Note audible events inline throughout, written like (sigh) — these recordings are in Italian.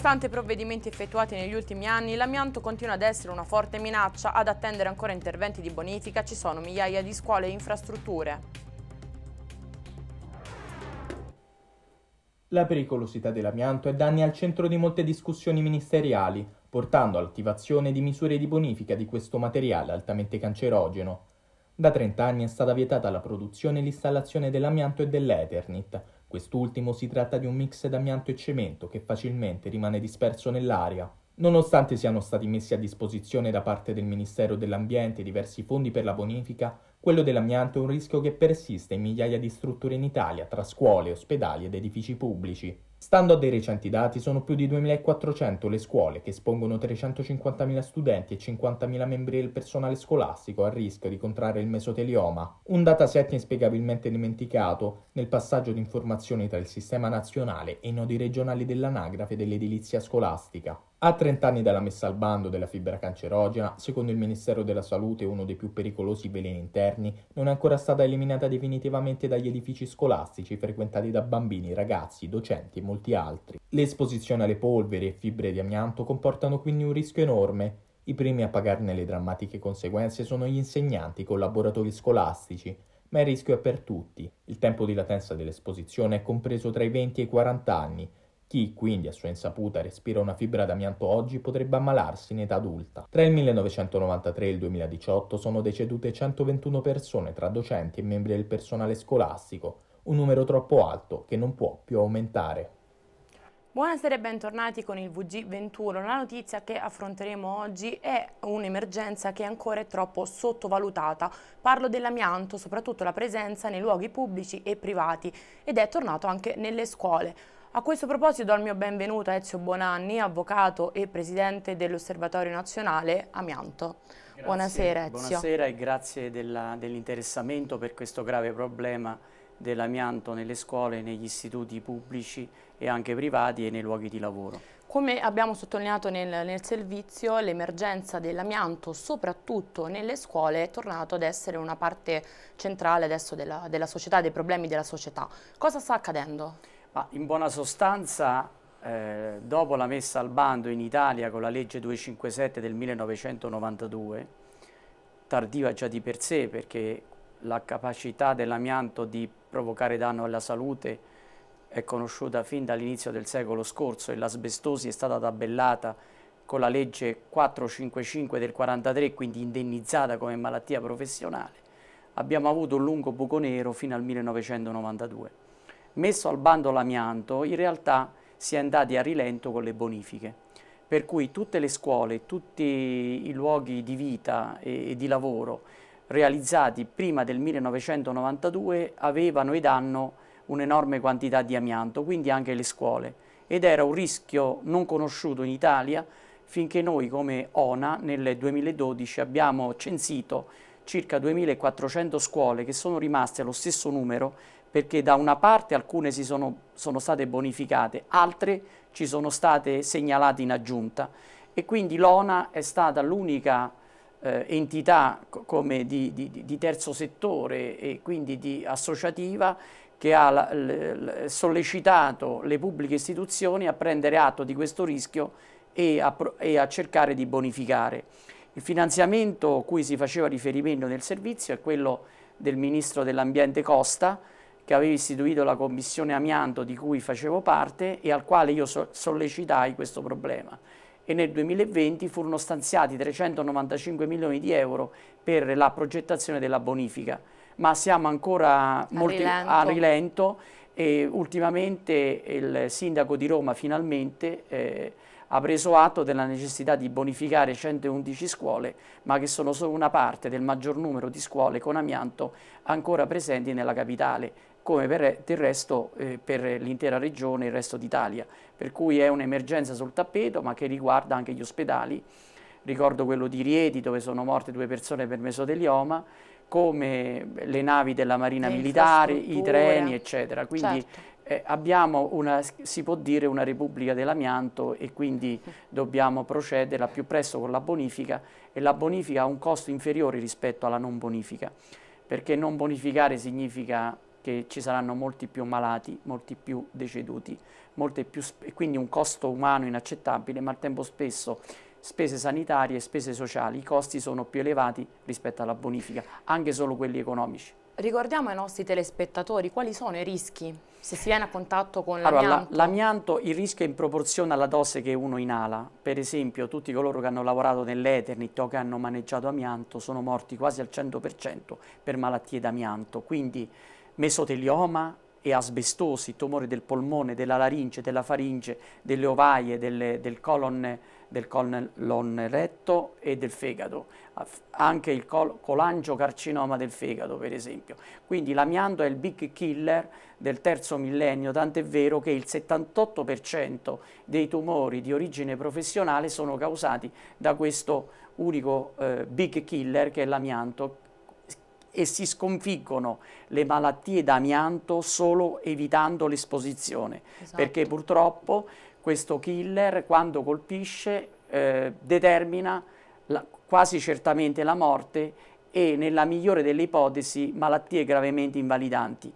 Nonostante provvedimenti effettuati negli ultimi anni, l'amianto continua ad essere una forte minaccia, ad attendere ancora interventi di bonifica ci sono migliaia di scuole e infrastrutture. La pericolosità dell'amianto è da anni al centro di molte discussioni ministeriali, portando all'attivazione di misure di bonifica di questo materiale altamente cancerogeno. Da 30 anni è stata vietata la produzione e l'installazione dell'amianto e dell'Eternit, Quest'ultimo si tratta di un mix d'amianto e cemento che facilmente rimane disperso nell'aria. Nonostante siano stati messi a disposizione da parte del Ministero dell'Ambiente diversi fondi per la bonifica, quello dell'amianto è un rischio che persiste in migliaia di strutture in Italia, tra scuole, ospedali ed edifici pubblici. Stando a dei recenti dati, sono più di 2.400 le scuole che espongono 350.000 studenti e 50.000 membri del personale scolastico a rischio di contrarre il mesotelioma, un dataset inspiegabilmente dimenticato nel passaggio di informazioni tra il sistema nazionale e i nodi regionali dell'anagrafe dell'edilizia scolastica. A 30 anni dalla messa al bando della fibra cancerogena, secondo il Ministero della Salute uno dei più pericolosi veleni interni, non è ancora stata eliminata definitivamente dagli edifici scolastici frequentati da bambini, ragazzi, docenti e molti altri. L'esposizione alle polveri e fibre di amianto comportano quindi un rischio enorme. I primi a pagarne le drammatiche conseguenze sono gli insegnanti, i collaboratori scolastici, ma il rischio è per tutti. Il tempo di latenza dell'esposizione è compreso tra i 20 e i 40 anni, chi quindi a sua insaputa respira una fibra d'amianto oggi potrebbe ammalarsi in età adulta. Tra il 1993 e il 2018 sono decedute 121 persone tra docenti e membri del personale scolastico, un numero troppo alto che non può più aumentare. Buonasera e bentornati con il VG21. La notizia che affronteremo oggi è un'emergenza che ancora è troppo sottovalutata. Parlo dell'amianto, soprattutto la presenza nei luoghi pubblici e privati ed è tornato anche nelle scuole. A questo proposito do il mio benvenuto a Ezio Bonanni, avvocato e presidente dell'Osservatorio Nazionale Amianto. Grazie, buonasera Ezio. Buonasera e grazie dell'interessamento dell per questo grave problema dell'amianto nelle scuole, negli istituti pubblici e anche privati e nei luoghi di lavoro. Come abbiamo sottolineato nel, nel servizio, l'emergenza dell'amianto, soprattutto nelle scuole, è tornato ad essere una parte centrale adesso della, della società, dei problemi della società. Cosa sta accadendo? in buona sostanza, eh, dopo la messa al bando in Italia con la legge 257 del 1992, tardiva già di per sé perché la capacità dell'amianto di provocare danno alla salute è conosciuta fin dall'inizio del secolo scorso e l'asbestosi è stata tabellata con la legge 455 del 43, quindi indennizzata come malattia professionale, abbiamo avuto un lungo buco nero fino al 1992 messo al bando l'amianto, in realtà si è andati a rilento con le bonifiche. Per cui tutte le scuole, tutti i luoghi di vita e, e di lavoro realizzati prima del 1992 avevano ed hanno un'enorme quantità di amianto, quindi anche le scuole. Ed era un rischio non conosciuto in Italia finché noi come ONA nel 2012 abbiamo censito circa 2400 scuole che sono rimaste allo stesso numero perché da una parte alcune si sono, sono state bonificate, altre ci sono state segnalate in aggiunta e quindi l'ONA è stata l'unica eh, entità come di, di, di, terzo settore e quindi di associativa che ha la, l, l, sollecitato le pubbliche istituzioni a prendere atto di questo rischio e a, e a cercare di bonificare. Il finanziamento cui si faceva riferimento nel servizio è quello del Ministro dell'Ambiente Costa, che aveva istituito la commissione amianto di cui facevo parte e al quale io sollecitai questo problema. E nel 2020 furono stanziati 395 milioni di euro per la progettazione della bonifica, ma siamo ancora a rilento. A rilento e ultimamente il sindaco di Roma finalmente eh, ha preso atto della necessità di bonificare 111 scuole, ma che sono solo una parte del maggior numero di scuole con amianto ancora presenti nella capitale come per, del resto eh, per l'intera regione e il resto d'Italia. Per cui è un'emergenza sul tappeto ma che riguarda anche gli ospedali. Ricordo quello di Rieti dove sono morte due persone per mesotelioma, come le navi della Marina Militare, i treni, eccetera. Quindi certo. eh, abbiamo una, si può dire, una repubblica dell'amianto e quindi (laughs) dobbiamo procedere al più presto con la bonifica e la bonifica ha un costo inferiore rispetto alla non bonifica, perché non bonificare significa che ci saranno molti più malati, molti più deceduti, più e quindi un costo umano inaccettabile, ma al tempo stesso spese sanitarie e spese sociali, i costi sono più elevati rispetto alla bonifica, anche solo quelli economici. Ricordiamo ai nostri telespettatori quali sono i rischi se si viene a contatto con l'amianto. Allora, l'amianto, il rischio è in proporzione alla dose che uno inala. Per esempio, tutti coloro che hanno lavorato nell'Eternit o che hanno maneggiato amianto sono morti quasi al 100% per malattie d'amianto. Quindi mesotelioma e asbestosi, tumori del polmone, della laringe, della faringe, delle ovaie, delle, del, colon, del colon retto e del fegato, anche il col- colangiocarcinoma del fegato per esempio. Quindi l'amianto è il big killer del terzo millennio, tant'è vero che il 78% dei tumori di origine professionale sono causati da questo unico eh, big killer che è l'amianto e si sconfiggono le malattie da amianto solo evitando l'esposizione, esatto. perché purtroppo questo killer quando colpisce eh, determina la, quasi certamente la morte e nella migliore delle ipotesi malattie gravemente invalidanti.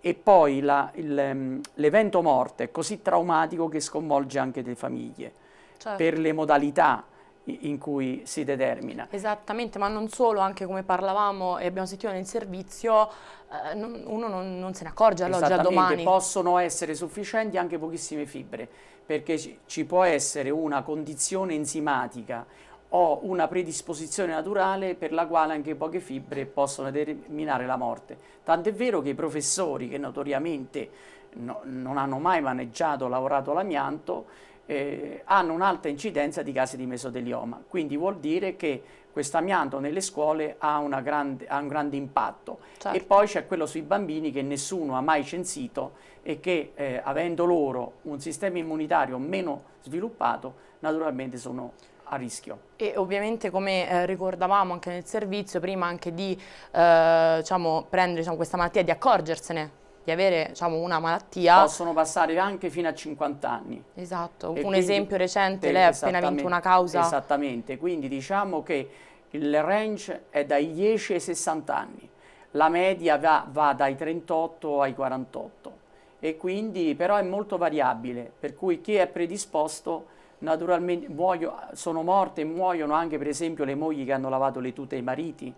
E poi ehm, l'evento morte è così traumatico che sconvolge anche le famiglie certo. per le modalità in cui si determina. Esattamente, ma non solo, anche come parlavamo e abbiamo sentito nel servizio, eh, uno non, non, se ne accorge allora già domani. possono essere sufficienti anche pochissime fibre, perché ci, ci può essere una condizione enzimatica o una predisposizione naturale per la quale anche poche fibre possono determinare la morte. Tant'è vero che i professori che notoriamente no, non hanno mai maneggiato o lavorato l'amianto eh, hanno un'alta incidenza di casi di mesotelioma, quindi vuol dire che questo amianto nelle scuole ha, grande, ha, un grande impatto. Certo. E poi c'è quello sui bambini che nessuno ha mai censito e che eh, avendo loro un sistema immunitario meno sviluppato, naturalmente sono a rischio. E ovviamente come eh, ricordavamo anche nel servizio, prima anche di eh, diciamo, prendere diciamo, questa malattia, di accorgersene di avere diciamo, una malattia... Possono passare anche fino a 50 anni. Esatto, e un quindi, esempio recente, lei ha appena vinto una causa... Esattamente, quindi diciamo che il range è dai 10 ai 60 anni, la media va, va dai 38 ai 48 e quindi però è molto variabile, per cui chi è predisposto naturalmente muoio, sono morte e muoiono anche per esempio le mogli che hanno lavato le tute ai mariti,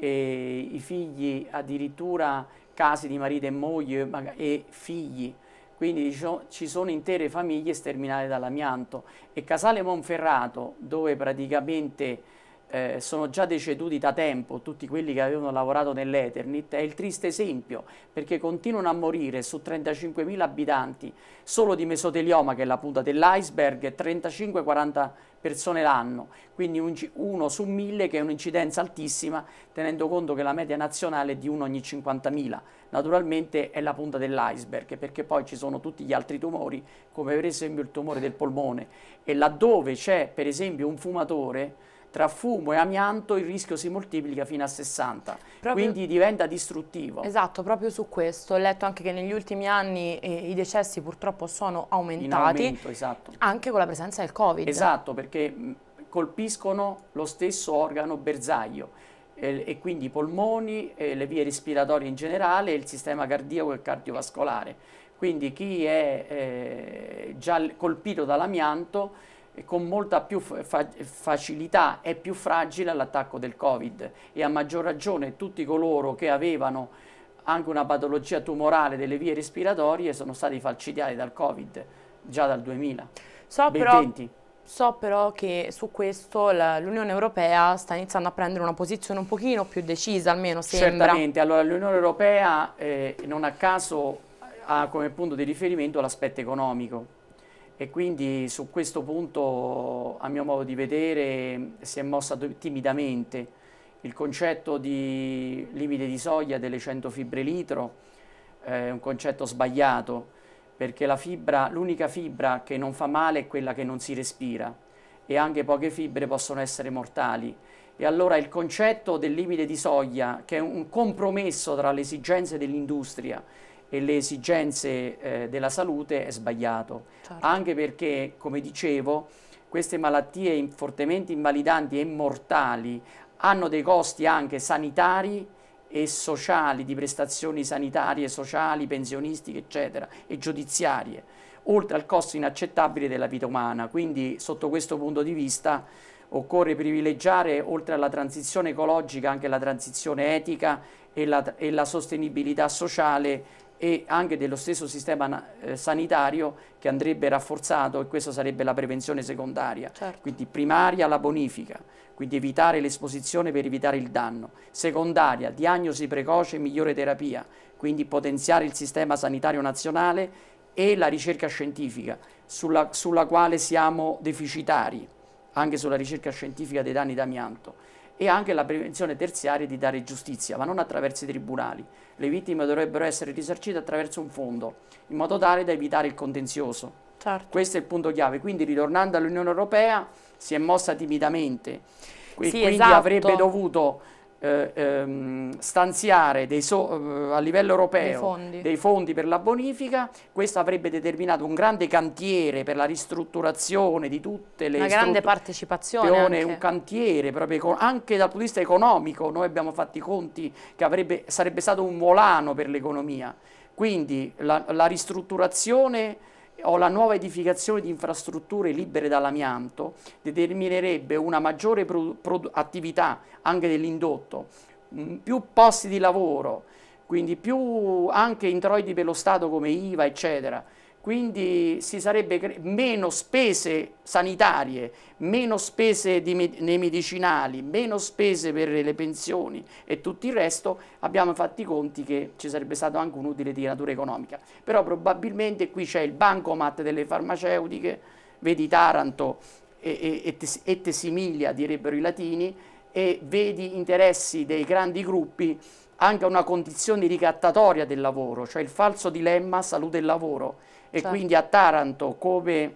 e i figli addirittura casi di marito e moglie e figli, quindi ci sono intere famiglie sterminate dall'amianto e Casale Monferrato dove praticamente eh, sono già deceduti da tempo tutti quelli che avevano lavorato nell'Eternit è il triste esempio perché continuano a morire su 35.000 abitanti solo di mesotelioma che è la punta dell'iceberg 35-40 persone l'anno quindi un, uno su mille che è un'incidenza altissima tenendo conto che la media nazionale è di uno ogni 50.000 naturalmente è la punta dell'iceberg perché poi ci sono tutti gli altri tumori come per esempio il tumore del polmone e laddove c'è per esempio un fumatore tra fumo e amianto il rischio si moltiplica fino a 60, proprio... quindi diventa distruttivo. Esatto, proprio su questo. Ho letto anche che negli ultimi anni eh, i decessi purtroppo sono aumentati, aumento, esatto. anche con la presenza del Covid. Esatto, perché mm, colpiscono lo stesso organo bersaglio e quindi i polmoni, eh, le vie respiratorie in generale, il sistema cardiaco e cardiovascolare. Quindi chi è eh, già colpito dall'amianto con molta più fa facilità è più fragile all'attacco del Covid e a maggior ragione tutti coloro che avevano anche una patologia tumorale delle vie respiratorie sono stati falcidiati dal Covid già dal 2000. So però, so però che su questo l'Unione Europea sta iniziando a prendere una posizione un pochino più decisa, almeno sembra. Certamente, allora l'Unione Europea eh, non a caso ha come punto di riferimento l'aspetto economico e quindi su questo punto a mio modo di vedere si è mossa timidamente il concetto di limite di soglia delle 100 fibre litro eh, è un concetto sbagliato perché l'unica fibra, fibra che non fa male è quella che non si respira e anche poche fibre possono essere mortali. E allora il concetto del limite di soglia, che è un compromesso tra le esigenze dell'industria e le esigenze eh, della salute è sbagliato, certo. anche perché, come dicevo, queste malattie fortemente invalidanti e mortali hanno dei costi anche sanitari e sociali, di prestazioni sanitarie, sociali, pensionistiche, eccetera, e giudiziarie, oltre al costo inaccettabile della vita umana. Quindi, sotto questo punto di vista, occorre privilegiare, oltre alla transizione ecologica, anche la transizione etica e la, e la sostenibilità sociale e anche dello stesso sistema eh, sanitario che andrebbe rafforzato e questa sarebbe la prevenzione secondaria, certo. quindi primaria la bonifica, quindi evitare l'esposizione per evitare il danno, secondaria diagnosi precoce e migliore terapia, quindi potenziare il sistema sanitario nazionale e la ricerca scientifica sulla, sulla quale siamo deficitari, anche sulla ricerca scientifica dei danni d'amianto e anche la prevenzione terziaria di dare giustizia, ma non attraverso i tribunali. Le vittime dovrebbero essere risarcite attraverso un fondo, in modo tale da evitare il contenzioso. Certo. Questo è il punto chiave. Quindi, ritornando all'Unione Europea, si è mossa timidamente. E sì, quindi esatto. avrebbe dovuto eh, ehm, stanziare so, eh, a livello europeo fondi. dei fondi. per la bonifica, questo avrebbe determinato un grande cantiere per la ristrutturazione di tutte le... Una grande partecipazione. Anche. Un cantiere proprio anche dal punto di vista economico, noi abbiamo fatto i conti che avrebbe, sarebbe stato un volano per l'economia, quindi la, la ristrutturazione o la nuova edificazione di infrastrutture libere dall'amianto determinerebbe una maggiore attività anche dell'indotto, mm, più posti di lavoro, quindi più anche introiti per lo Stato come IVA, eccetera quindi si sarebbe meno spese sanitarie, meno spese di, nei medicinali, meno spese per le pensioni e tutto il resto, abbiamo fatto i conti che ci sarebbe stato anche un utile di natura economica. Però probabilmente qui c'è il bancomat delle farmaceutiche, vedi Taranto e, e, e Tesimilia direbbero i latini, e vedi interessi dei grandi gruppi anche una condizione ricattatoria del lavoro, cioè il falso dilemma salute e lavoro e certo. quindi a Taranto come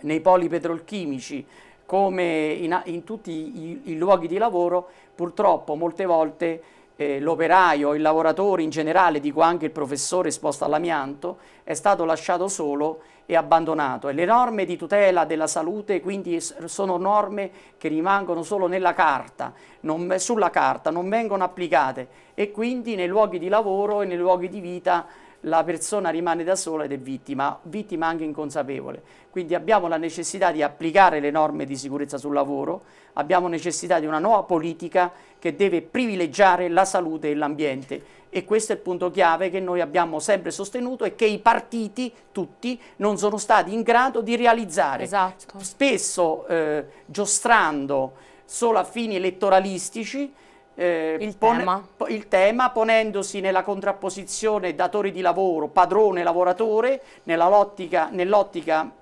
nei poli petrolchimici, come in, in tutti i, i, luoghi di lavoro, purtroppo molte volte eh, l'operaio, il lavoratore in generale, dico anche il professore esposto all'amianto, è stato lasciato solo e abbandonato. E le norme di tutela della salute quindi sono norme che rimangono solo nella carta, non, sulla carta, non vengono applicate e quindi nei luoghi di lavoro e nei luoghi di vita la persona rimane da sola ed è vittima, vittima anche inconsapevole. Quindi abbiamo la necessità di applicare le norme di sicurezza sul lavoro, abbiamo necessità di una nuova politica che deve privilegiare la salute e l'ambiente e questo è il punto chiave che noi abbiamo sempre sostenuto e che i partiti tutti non sono stati in grado di realizzare. Esatto. Spesso eh, giostrando solo a fini elettoralistici eh, il, pone, tema. il, tema. ponendosi nella contrapposizione datore di lavoro, padrone, lavoratore, nell'ottica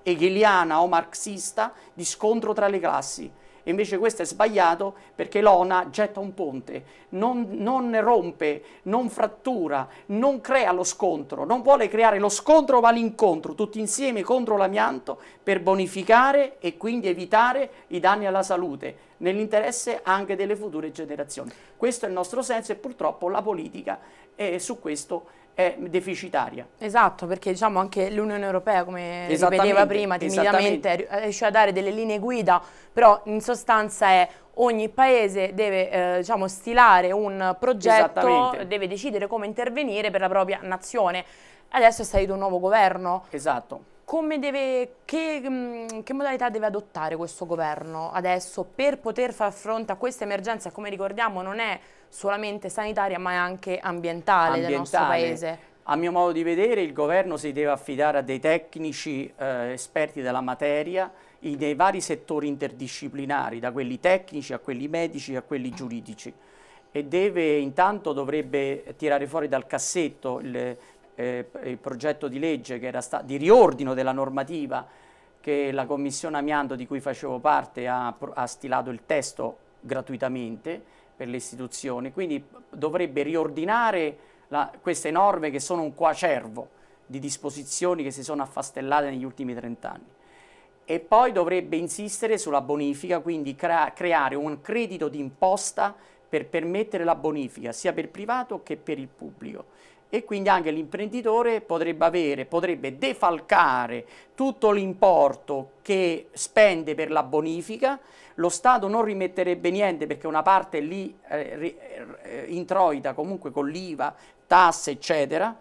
hegeliana o marxista di scontro tra le classi invece questo è sbagliato perché l'ONA getta un ponte, non, non rompe, non frattura, non crea lo scontro, non vuole creare lo scontro ma l'incontro, tutti insieme contro l'amianto per bonificare e quindi evitare i danni alla salute nell'interesse anche delle future generazioni. Questo è il nostro senso e purtroppo la politica è su questo è deficitaria. Esatto, perché diciamo anche l'Unione Europea, come ripeteva prima, timidamente riesce a dare delle linee guida, però in sostanza è ogni paese deve eh, diciamo, stilare un progetto, deve decidere come intervenire per la propria nazione. Adesso è salito un nuovo governo. Esatto Deve, che, mm, che, modalità deve adottare questo governo adesso per poter far fronte a questa emergenza? Come ricordiamo non è solamente sanitaria ma è anche ambientale, ambientale. del nostro paese. A mio modo di vedere il governo si deve affidare a dei tecnici eh, esperti della materia nei vari settori interdisciplinari, da quelli tecnici a quelli medici a quelli giuridici e deve intanto dovrebbe tirare fuori dal cassetto il, eh, il progetto di legge di riordino della normativa che la Commissione Amianto di cui facevo parte ha, ha stilato il testo gratuitamente per le istituzioni, quindi dovrebbe riordinare la, queste norme che sono un quacervo di disposizioni che si sono affastellate negli ultimi trent'anni. E poi dovrebbe insistere sulla bonifica, quindi crea creare un credito d'imposta per permettere la bonifica sia per il privato che per il pubblico e quindi anche l'imprenditore potrebbe avere, potrebbe defalcare tutto l'importo che spende per la bonifica, lo Stato non rimetterebbe niente perché una parte lì eh, eh introita comunque con l'IVA, tasse eccetera,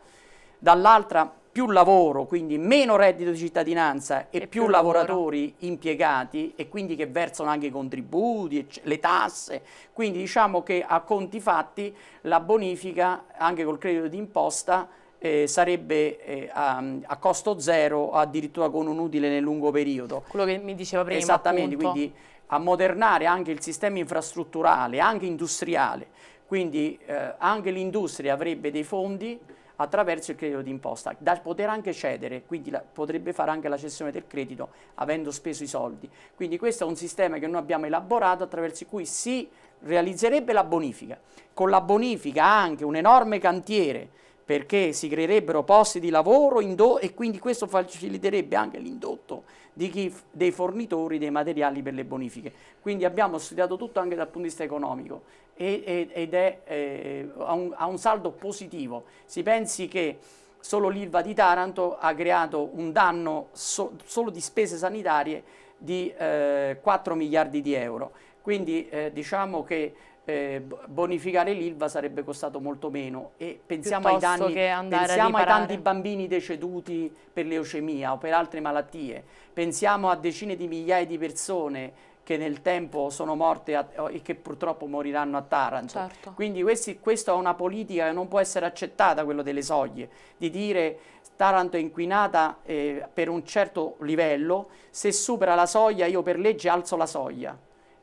dall'altra più lavoro, quindi meno reddito di cittadinanza e, e più, più lavoratori impiegati e quindi che versano anche i contributi, le tasse, quindi diciamo che a conti fatti la bonifica anche col credito d'imposta eh, sarebbe eh, a, a, costo zero, addirittura con un utile nel lungo periodo. Quello che mi diceva prima. Esattamente, appunto. quindi a modernare anche il sistema infrastrutturale, anche industriale, quindi eh, anche l'industria avrebbe dei fondi attraverso il credito d'imposta, da poter anche cedere, quindi la, potrebbe fare anche la cessione del credito avendo speso i soldi. Quindi questo è un sistema che noi abbiamo elaborato attraverso cui si realizzerebbe la bonifica. Con la bonifica anche un enorme cantiere perché si creerebbero posti di lavoro e quindi questo faciliterebbe anche l'indotto dei fornitori dei materiali per le bonifiche. Quindi abbiamo studiato tutto anche dal punto di vista economico ed è, eh, ha, un, ha, un, saldo positivo. Si pensi che solo l'ILVA di Taranto ha creato un danno so, solo di spese sanitarie di eh, 4 miliardi di euro. Quindi eh, diciamo che eh, bonificare l'ILVA sarebbe costato molto meno e pensiamo, ai, danni, pensiamo ai tanti bambini deceduti per leucemia o per altre malattie, pensiamo a decine di migliaia di persone che nel tempo sono morte a, e che purtroppo moriranno a Taranto. Certo. Quindi questi, questa è una politica che non può essere accettata, quello delle soglie, di dire Taranto è inquinata eh, per un certo livello, se supera la soglia io per legge alzo la soglia.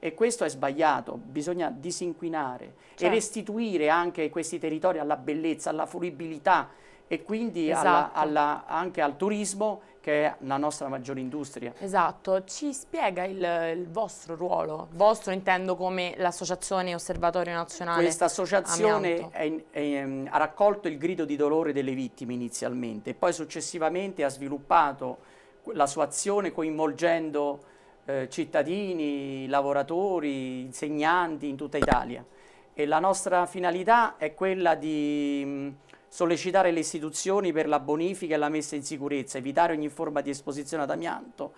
E questo è sbagliato, bisogna disinquinare certo. e restituire anche questi territori alla bellezza, alla fruibilità e quindi esatto. alla, alla, anche al turismo che è la nostra maggiore industria. Esatto, ci spiega il, il vostro ruolo, vostro intendo come l'associazione Osservatorio Nazionale Questa associazione è, è, ha raccolto il grido di dolore delle vittime inizialmente e poi successivamente ha sviluppato la sua azione coinvolgendo eh, cittadini, lavoratori, insegnanti in tutta Italia e la nostra finalità è quella di sollecitare le istituzioni per la bonifica e la messa in sicurezza, evitare ogni forma di esposizione ad amianto,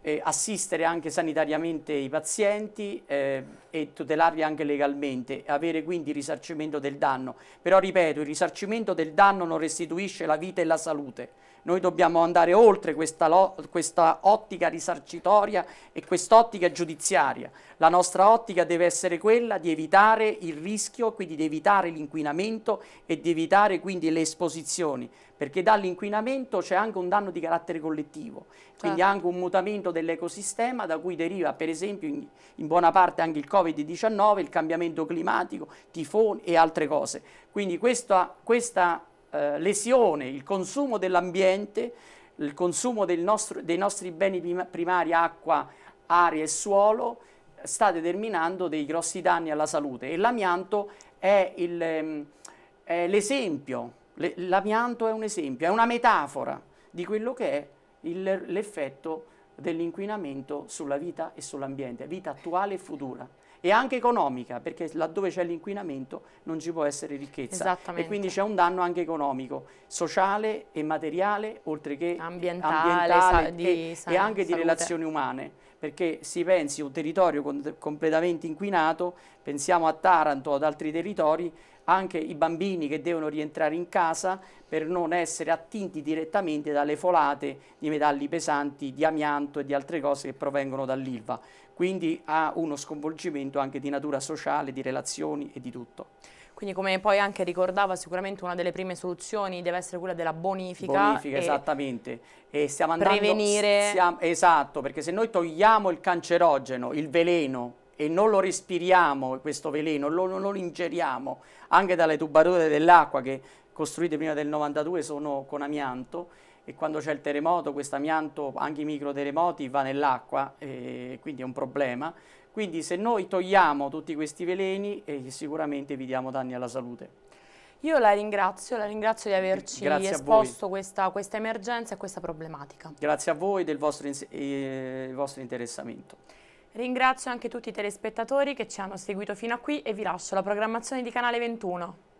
eh, assistere anche sanitariamente i pazienti eh, e tutelarli anche legalmente, avere quindi risarcimento del danno. Però ripeto, il risarcimento del danno non restituisce la vita e la salute. Noi dobbiamo andare oltre questa, questa ottica risarcitoria e quest'ottica giudiziaria. La nostra ottica deve essere quella di evitare il rischio, quindi di evitare l'inquinamento e di evitare quindi le esposizioni, perché dall'inquinamento c'è anche un danno di carattere collettivo, quindi certo. anche un mutamento dell'ecosistema da cui deriva per esempio in, in buona parte anche il Covid-19, il cambiamento climatico, tifoni e altre cose. Quindi questa, questa eh, lesione, il consumo dell'ambiente, il consumo del nostro, dei nostri beni primari, acqua, aria e suolo, sta determinando dei grossi danni alla salute e l'amianto è, ehm, l'esempio, l'amianto è un esempio, è una metafora di quello che è l'effetto dell'inquinamento sulla vita e sull'ambiente, vita attuale e futura e anche economica, perché laddove c'è l'inquinamento non ci può essere ricchezza e quindi c'è un danno anche economico, sociale e materiale, oltre che ambientale, ambientale e, e, anche salute. di relazioni umane perché si pensi a un territorio con, completamente inquinato, pensiamo a Taranto o ad altri territori, anche i bambini che devono rientrare in casa per non essere attinti direttamente dalle folate di metalli pesanti, di amianto e di altre cose che provengono dall'Ilva. Quindi ha uno sconvolgimento anche di natura sociale, di relazioni e di tutto. Quindi come poi anche ricordava sicuramente una delle prime soluzioni deve essere quella della bonifica. Bonifica, esattamente. E stiamo andando... Prevenire. Stiamo, esatto, perché se noi togliamo il cancerogeno, il veleno, e non lo respiriamo questo veleno, lo, non lo ingeriamo anche dalle tubature dell'acqua che costruite prima del 92 sono con amianto, e quando c'è il terremoto questo amianto, anche i micro terremoti, va nell'acqua, e quindi è un problema. Quindi se noi togliamo tutti questi veleni eh, sicuramente evitiamo danni alla salute. Io la ringrazio, la ringrazio di averci esposto questa, questa, emergenza e questa problematica. Grazie a voi del vostro, eh, vostro interessamento. Ringrazio anche tutti i telespettatori che ci hanno seguito fino a qui e vi lascio la programmazione di Canale 21.